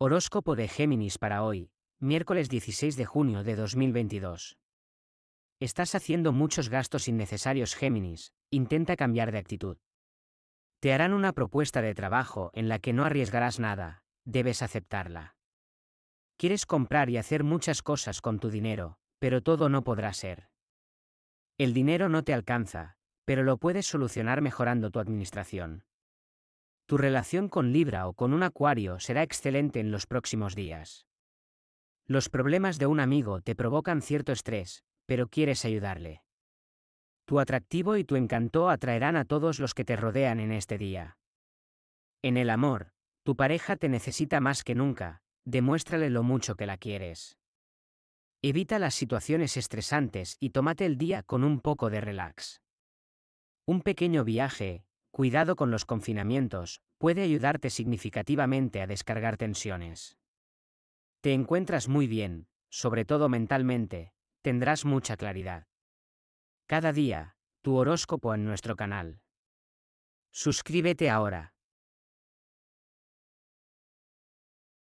Horóscopo de Géminis para hoy, miércoles 16 de junio de 2022. Estás haciendo muchos gastos innecesarios Géminis, intenta cambiar de actitud. Te harán una propuesta de trabajo en la que no arriesgarás nada, debes aceptarla. Quieres comprar y hacer muchas cosas con tu dinero, pero todo no podrá ser. El dinero no te alcanza, pero lo puedes solucionar mejorando tu administración. Tu relación con Libra o con un Acuario será excelente en los próximos días. Los problemas de un amigo te provocan cierto estrés, pero quieres ayudarle. Tu atractivo y tu encanto atraerán a todos los que te rodean en este día. En el amor, tu pareja te necesita más que nunca, demuéstrale lo mucho que la quieres. Evita las situaciones estresantes y tómate el día con un poco de relax. Un pequeño viaje, Cuidado con los confinamientos, puede ayudarte significativamente a descargar tensiones. Te encuentras muy bien, sobre todo mentalmente, tendrás mucha claridad. Cada día, tu horóscopo en nuestro canal. Suscríbete ahora.